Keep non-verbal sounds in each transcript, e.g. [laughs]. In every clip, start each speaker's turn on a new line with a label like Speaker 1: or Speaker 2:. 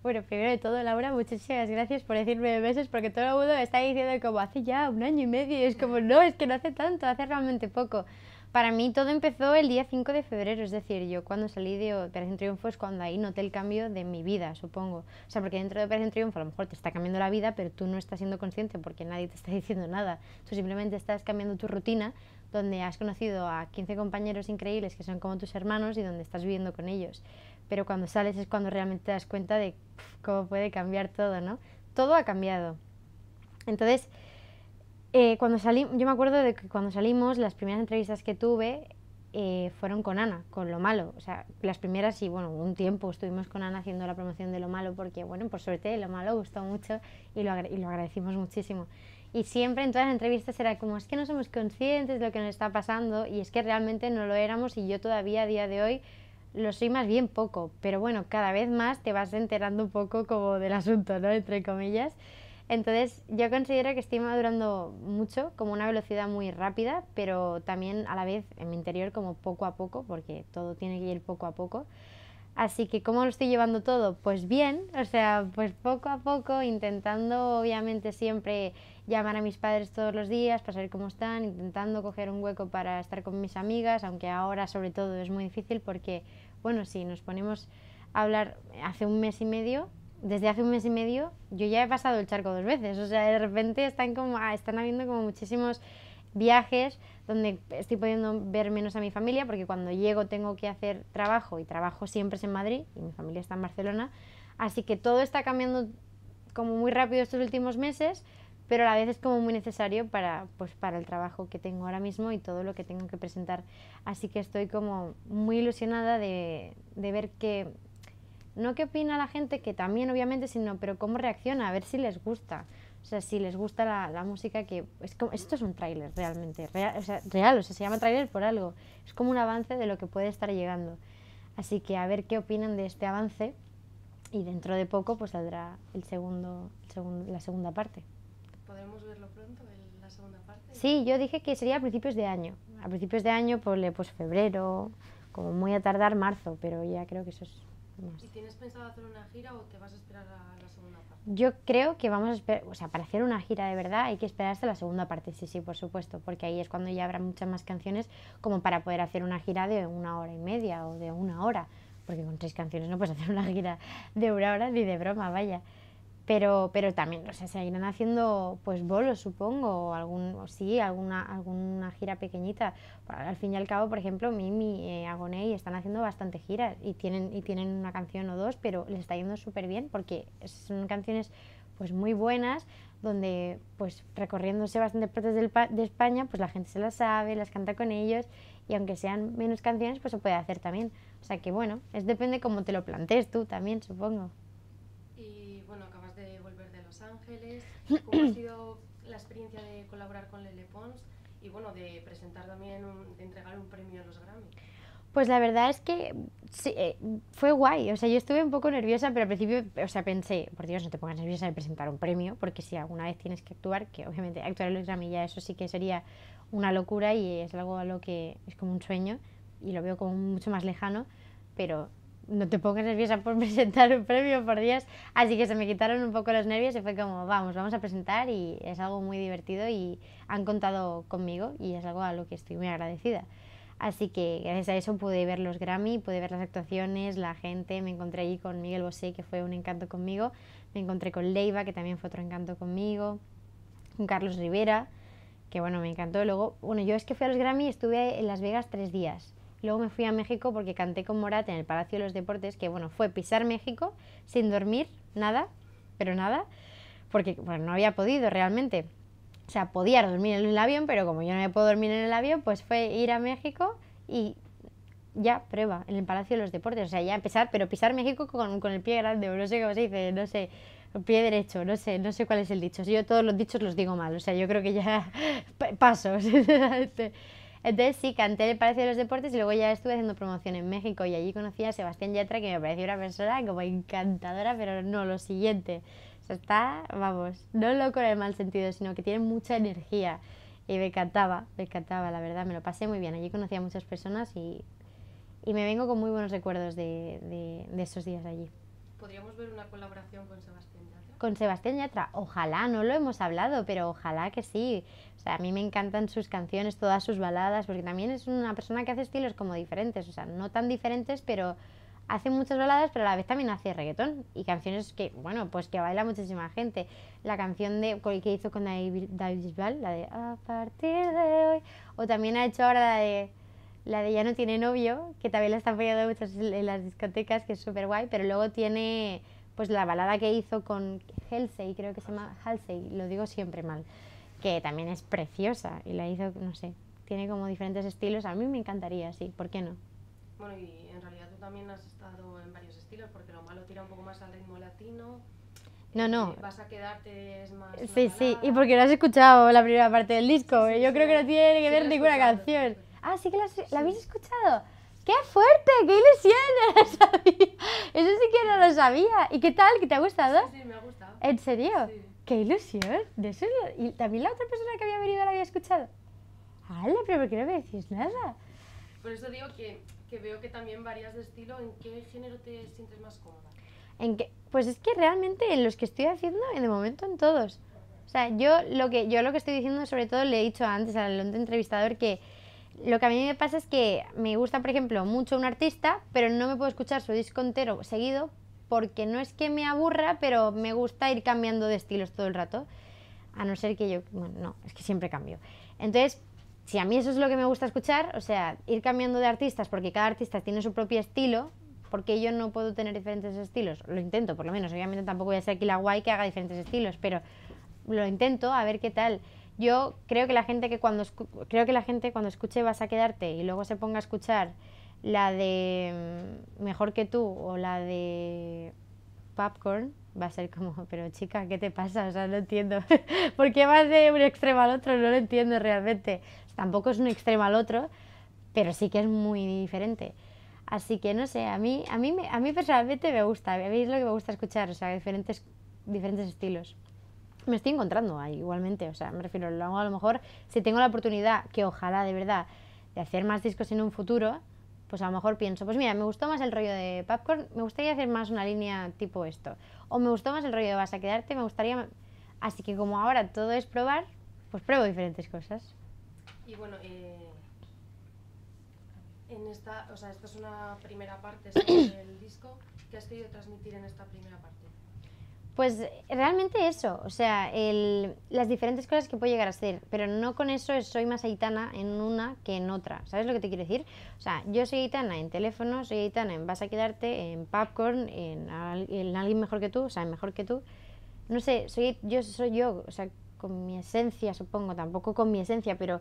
Speaker 1: Bueno, primero de todo, Laura, muchísimas gracias por decir nueve meses, porque todo el mundo está diciendo como hace ya un año y medio, es como, no, es que no hace tanto, hace realmente poco. Para mí todo empezó el día 5 de febrero, es decir, yo cuando salí de Operación Triunfo es cuando ahí noté el cambio de mi vida, supongo. O sea, porque dentro de Operación Triunfo a lo mejor te está cambiando la vida, pero tú no estás siendo consciente porque nadie te está [laughs] diciendo nada. Tú simplemente estás cambiando tu rutina, donde has conocido a 15 compañeros increíbles que son como tus hermanos y donde estás viviendo con ellos pero cuando sales es cuando realmente te das cuenta de cómo puede cambiar todo, ¿no? Todo ha cambiado. Entonces, eh, cuando salí, yo me acuerdo de que cuando salimos, las primeras entrevistas que tuve eh, fueron con Ana, con Lo Malo. O sea, las primeras y bueno, un tiempo estuvimos con Ana haciendo la promoción de Lo Malo porque, bueno, por suerte Lo Malo gustó mucho y lo, y lo agradecimos muchísimo. Y siempre en todas las entrevistas era como, es que no somos conscientes de lo que nos está pasando y es que realmente no lo éramos y yo todavía a día de hoy lo soy más bien poco, pero bueno, cada vez más te vas enterando un poco como del asunto, ¿no? Entre comillas. Entonces yo considero que estoy madurando mucho, como una velocidad muy rápida, pero también a la vez en mi interior como poco a poco, porque todo tiene que ir poco a poco. Así que, ¿cómo lo estoy llevando todo? Pues bien, o sea, pues poco a poco, intentando obviamente siempre llamar a mis padres todos los días para saber cómo están, intentando coger un hueco para estar con mis amigas, aunque ahora sobre todo es muy difícil porque, bueno, si nos ponemos a hablar hace un mes y medio, desde hace un mes y medio, yo ya he pasado el charco dos veces, o sea, de repente están, como, ah, están habiendo como muchísimos viajes, donde estoy pudiendo ver menos a mi familia, porque cuando llego tengo que hacer trabajo y trabajo siempre es en Madrid y mi familia está en Barcelona. Así que todo está cambiando como muy rápido estos últimos meses, pero a la vez es como muy necesario para, pues, para el trabajo que tengo ahora mismo y todo lo que tengo que presentar. Así que estoy como muy ilusionada de, ver que, no qué opina la gente, que también obviamente, sino pero cómo reacciona, a ver si les gusta si les gusta la, la música que... Es como, esto es un tráiler realmente, real o, sea, real, o se llama tráiler por algo. Es como un avance de lo que puede estar llegando. Así que a ver qué opinan de este avance y dentro de poco pues saldrá el segundo, la segunda parte.
Speaker 2: ¿Podremos verlo pronto, la segunda parte? Sí,
Speaker 1: yo dije que sería a principios de año. A principios de año, pues, pues febrero, como muy a tardar marzo, pero ya creo que eso es
Speaker 2: más. ¿Y tienes pensado hacer una gira o te vas a esperar a la segunda parte?
Speaker 1: yo creo que vamos a esperar, o sea, para hacer una gira de verdad hay que esperar hasta la segunda parte, sí, sí, por supuesto, porque ahí es cuando ya habrá muchas más canciones como para poder hacer una gira de una hora y media o de una hora, porque con tres canciones no puedes hacer una gira de una hora ni de broma, vaya. Pero, pero también, sea, se irán haciendo pues bolos, supongo, o, algún, sí, alguna, alguna gira pequeñita. al fin y al cabo, por ejemplo, Mimi, eh, Agoné están haciendo bastante giras y tienen, y tienen una canción o dos, pero les está yendo súper bien porque son canciones pues muy buenas, donde pues recorriéndose bastantes partes del de España, pues la gente se las sabe, las canta con ellos y aunque sean menos canciones, pues se puede hacer también. O sea que bueno, es depende cómo te lo plantees tú también, supongo.
Speaker 2: Ángeles. ¿Cómo ha sido la experiencia de colaborar con Lele Pons y bueno, de presentar también, de entregar un premio a los Grammy?
Speaker 1: Pues la verdad es que eh, fue guay, o sea, yo estuve un poco nerviosa, pero al principio, o sea, pensé, por Dios, no te pongas nerviosa de presentar un premio, porque si alguna vez tienes que actuar, que obviamente actuar en los Grammy ya eso sí que sería una locura y es algo a lo que es como un sueño y lo veo como mucho más lejano, pero no te pongas nerviosa por [laughs] presentar un premio, por días, Así que se me quitaron un poco los nervios y fue como, vamos, vamos a presentar y es algo muy divertido y han contado conmigo y es algo a lo que estoy muy agradecida. Así que gracias a eso pude ver los Grammy, pude ver las actuaciones, la gente, me encontré allí con Miguel Bosé, que fue un encanto conmigo, me encontré con Leiva, que también fue otro encanto conmigo, con Carlos Rivera, que bueno, me encantó. Luego, bueno, yo es que fui a los Grammy y estuve en Las Vegas tres días Luego me fui a México porque canté con Morat en el Palacio de los Deportes, que bueno, fue pisar México sin dormir, nada, pero nada, porque bueno, no había podido realmente. O sea, podía dormir en el avión, pero como yo no me puedo dormir en el avión, pues fue ir a México y ya prueba en el Palacio de los Deportes. O sea, ya empezar, pero pisar México con, con el pie grande, o no sé cómo se dice, no sé, el pie derecho, no sé, no sé cuál es el dicho. Yo todos los dichos los digo mal, o sea, yo creo que ya [laughs] pasos. [laughs] Entonces sí, canté el de los Deportes y luego ya estuve haciendo promoción en México y allí conocí a Sebastián Yatra, que me pareció una persona como encantadora, pero no, lo siguiente. O sea, está, vamos, no loco en el mal sentido, sino que tiene mucha energía. Y me encantaba, me encantaba, la verdad, me lo pasé muy bien. Allí conocí a muchas personas y, me vengo con muy buenos recuerdos de esos días allí.
Speaker 2: ¿Podríamos ver una colaboración con Sebastián?
Speaker 1: con Sebastián Yatra. Ojalá, no lo hemos hablado, pero ojalá que sí. O sea, a mí me encantan sus canciones, todas sus baladas, porque también es una persona que hace estilos como diferentes, o sea, no tan diferentes, pero hace muchas baladas, pero a la vez también hace reggaetón y canciones que, bueno, pues que baila muchísima gente. La canción de, que hizo con David, la de A partir de hoy, o también ha hecho ahora la de la de Ya no tiene novio, que también la están apoyando muchas en las discotecas, que es súper guay, pero luego tiene pues la balada que hizo con Halsey, creo que se llama Halsey, lo digo siempre mal, que también es preciosa y la hizo, no sé, tiene como diferentes estilos, a mí me encantaría, sí, ¿por qué no?
Speaker 2: Bueno, y en realidad tú también has estado en varios estilos, porque lo malo tira un poco más al ritmo latino. No, no. Eh, vas a quedarte es más. Sí, sí, y porque
Speaker 1: no has escuchado la primera parte del disco. Eh, yo creo que no tiene que ver ninguna canción. Ah, sí que ¿la habéis escuchado. ¡Qué fuerte! ¡Qué ilusión! [laughs] Eso sí que no lo sabía. ¿Y qué tal? ¿Qué te ha gustado? Sí, me ha gustado. ¿En serio? ¡Qué ilusión! De eso ¿Y también la otra persona que había venido la había escuchado? ¡Hala! ¿Pero por qué no me decís nada?
Speaker 2: Por eso digo que, que veo que también varías de estilo. ¿En qué género te sientes más cómoda?
Speaker 1: ¿En Pues es que realmente en los que estoy haciendo, en el momento en todos. O sea, yo lo que, yo lo que estoy diciendo, sobre todo le he dicho antes al entrevistador que lo que a mí me pasa es que me gusta, por ejemplo, mucho un artista, pero no me puedo escuchar su disco entero seguido porque no es que me aburra, pero me gusta ir cambiando de estilos todo el rato. A no ser que yo, bueno, no, es que siempre cambio. Entonces, si a mí eso es lo que me gusta escuchar, o sea, ir cambiando de artistas porque cada artista tiene su propio estilo, porque yo no puedo tener diferentes estilos. Lo intento, por lo menos. Obviamente tampoco voy a ser aquí la guay que haga diferentes estilos, pero lo intento a ver qué tal. Yo creo que la gente que cuando creo que la gente cuando escuche vas a quedarte y luego se ponga a escuchar la de mm, mejor que tú o la de popcorn va a ser como, [laughs] pero chica, ¿qué te pasa? O sea, no entiendo. [laughs] ¿Por qué vas de un extremo al otro? No lo entiendo realmente. Tampoco es un extremo al otro, pero sí que es muy diferente. Así que no sé, a mí, a mí, a mí personalmente me gusta, a lo que me gusta escuchar, o sea, diferentes, diferentes estilos me estoy encontrando ahí igualmente. O sea, me refiero, lo hago a lo mejor, si tengo la oportunidad, que ojalá de verdad, de hacer más discos en un futuro, pues a lo mejor pienso, pues mira, me gustó más el rollo de Popcorn, me gustaría hacer más una línea tipo esto. O me gustó más el rollo de Vas a quedarte, me gustaría... Así que como ahora todo es probar, pues pruebo diferentes cosas.
Speaker 2: Y bueno, eh, en esta, o sea, esta es una primera parte del disco. ¿Qué has querido transmitir en esta primera parte?
Speaker 1: Pues realmente eso, o sea, el, las diferentes cosas que puedo llegar a hacer, pero no con eso soy más aitana en una que en otra, ¿sabes lo que te quiero decir? O sea, yo soy aitana en teléfono, soy aitana en vas a quedarte, en popcorn, en, alguien mejor que tú, o sea, en mejor que tú, no sé, soy, yo soy yo, o sea, con mi esencia supongo, tampoco con mi esencia, pero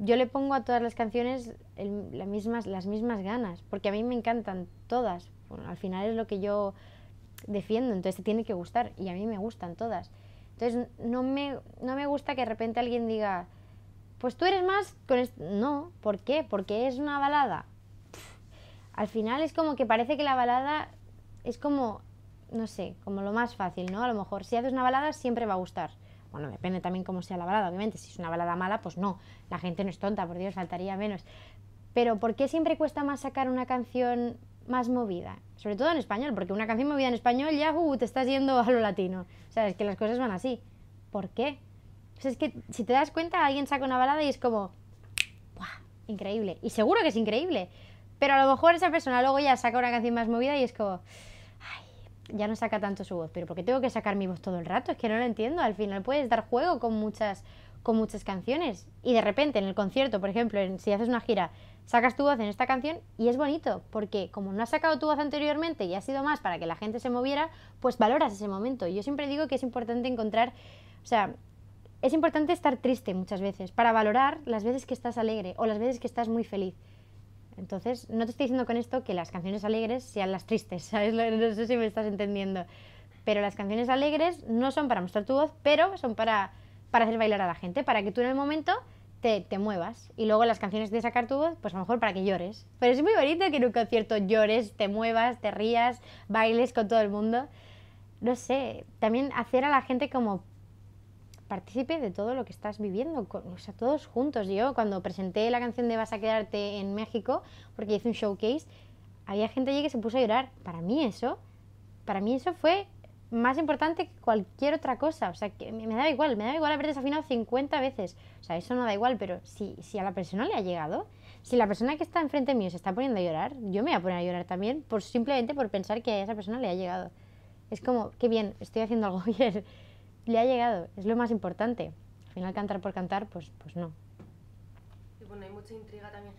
Speaker 1: yo le pongo a todas las canciones las, mismas, las mismas ganas, porque a mí me encantan todas, al final es lo que yo defiendo, entonces te tiene que gustar y a mí me gustan todas. Entonces no me, no me gusta que de repente alguien diga, pues tú eres más con No, ¿por qué? Porque es una balada. al final es como que parece que la balada es como, no sé, como lo más fácil, ¿no? A lo mejor si haces una balada siempre va a gustar. Bueno, depende también cómo sea la balada, obviamente. Si es una balada mala, pues no. La gente no es tonta, por Dios, faltaría menos. Pero ¿por qué siempre cuesta más sacar una canción más movida, sobre todo en español, porque una canción movida en español ya uh, te estás yendo a lo latino. O sea, es que las cosas van así. ¿Por qué? es que si te das cuenta, alguien saca una balada y es como, ¡buah! Increíble. Y seguro que es increíble. Pero a lo mejor esa persona luego ya saca una canción más movida y es como, ¡ay! Ya no saca tanto su voz. Pero ¿por qué tengo que sacar mi voz todo el rato? Es que no lo entiendo. Al final puedes dar juego con muchas, con muchas canciones. Y de repente en el concierto, por ejemplo, en, si haces una gira, sacas tu voz en esta canción y es bonito, porque como no has sacado tu voz anteriormente y ha sido más para que la gente se moviera, pues valoras ese momento. Yo siempre digo que es importante encontrar, o sea, es importante estar triste muchas veces para valorar las veces que estás alegre o las veces que estás muy feliz. Entonces, no te estoy diciendo con esto que las canciones alegres sean las tristes, [laughs] ¿sabes? No sé si me estás entendiendo. Pero las canciones alegres no son para mostrar tu voz, pero son para, para hacer bailar a la gente, para que tú en el momento te, muevas. Y luego las canciones de sacar tu voz, pues a lo mejor para que llores. Pero es muy bonito que en un concierto llores, te muevas, te rías, bailes con todo el mundo. No sé, también hacer a la gente como partícipe de todo lo que estás viviendo, con, o sea, todos juntos. Yo cuando presenté la canción de Vas a quedarte en México, porque hice un showcase, había gente allí que se puso a llorar. Para mí eso, para mí eso fue más importante que cualquier otra cosa. O sea, que me da igual, me da igual haber desafinado 50 veces. O sea, eso no da igual, pero si, si a la persona le ha llegado, si la persona que está enfrente mío se está poniendo a llorar, yo me voy a poner a llorar también, por simplemente por pensar que a esa persona le ha llegado. Es como, qué bien, estoy haciendo algo [laughs] bien. le ha llegado, es lo más importante. Al final, cantar por cantar, pues, pues no.
Speaker 2: Y bueno, hay mucha intriga también